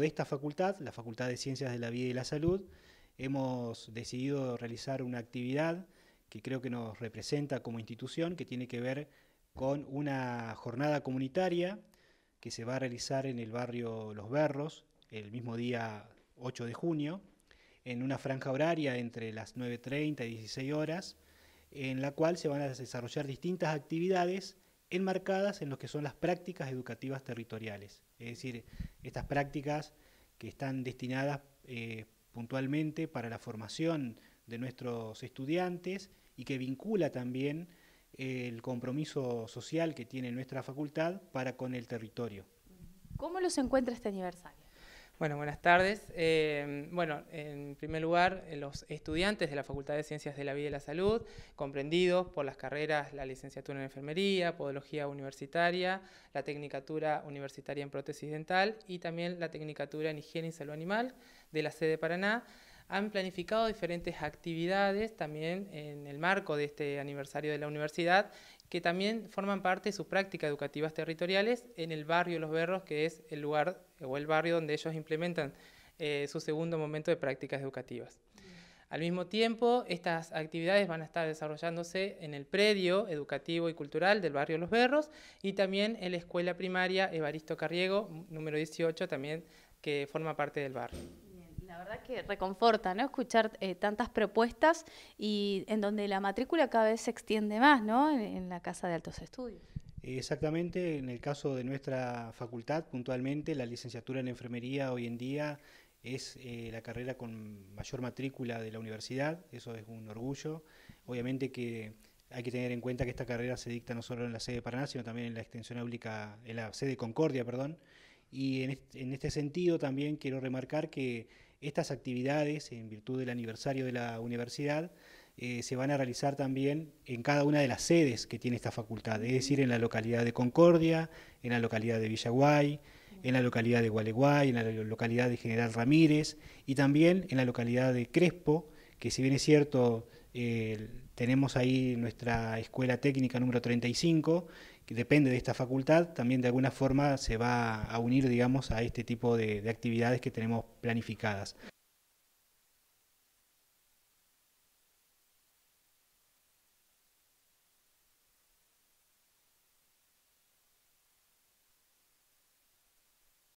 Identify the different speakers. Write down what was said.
Speaker 1: de esta facultad, la Facultad de Ciencias de la Vida y la Salud, hemos decidido realizar una actividad que creo que nos representa como institución, que tiene que ver con una jornada comunitaria que se va a realizar en el barrio Los Berros el mismo día 8 de junio, en una franja horaria entre las 9.30 y 16 horas, en la cual se van a desarrollar distintas actividades enmarcadas en lo que son las prácticas educativas territoriales, es decir, estas prácticas que están destinadas eh, puntualmente para la formación de nuestros estudiantes y que vincula también eh, el compromiso social que tiene nuestra facultad para con el territorio.
Speaker 2: ¿Cómo los encuentra este aniversario? Bueno, buenas tardes. Eh, bueno, en primer lugar, eh, los estudiantes de la Facultad de Ciencias de la Vida y la Salud, comprendidos por las carreras la licenciatura en enfermería, podología universitaria, la tecnicatura universitaria en prótesis dental y también la tecnicatura en higiene y salud animal de la sede de Paraná, han planificado diferentes actividades también en el marco de este aniversario de la universidad, que también forman parte de sus prácticas educativas territoriales en el barrio Los Berros, que es el lugar o el barrio donde ellos implementan eh, su segundo momento de prácticas educativas. Al mismo tiempo, estas actividades van a estar desarrollándose en el predio educativo y cultural del barrio Los Berros y también en la escuela primaria Evaristo Carriego, número 18, también que forma parte del barrio la verdad que reconforta, ¿no? Escuchar eh, tantas propuestas y en donde la matrícula cada vez se extiende más, ¿no? En, la Casa de Altos Estudios.
Speaker 1: Exactamente, en el caso de nuestra facultad, puntualmente, la licenciatura en enfermería hoy en día es eh, la carrera con mayor matrícula de la universidad, eso es un orgullo. Obviamente que hay que tener en cuenta que esta carrera se dicta no solo en la sede de Paraná, sino también en la extensión áulica, en la sede Concordia, perdón. Y en en este sentido también quiero remarcar que estas actividades, en virtud del aniversario de la universidad, eh, se van a realizar también en cada una de las sedes que tiene esta facultad, es decir, en la localidad de Concordia, en la localidad de Villaguay, en la localidad de Gualeguay, en la localidad de General Ramírez y también en la localidad de Crespo, que si bien es cierto, tenemos ahí nuestra escuela técnica número 35, que depende de esta facultad, también de alguna forma se va a unir, digamos, a este tipo de actividades que tenemos planificadas.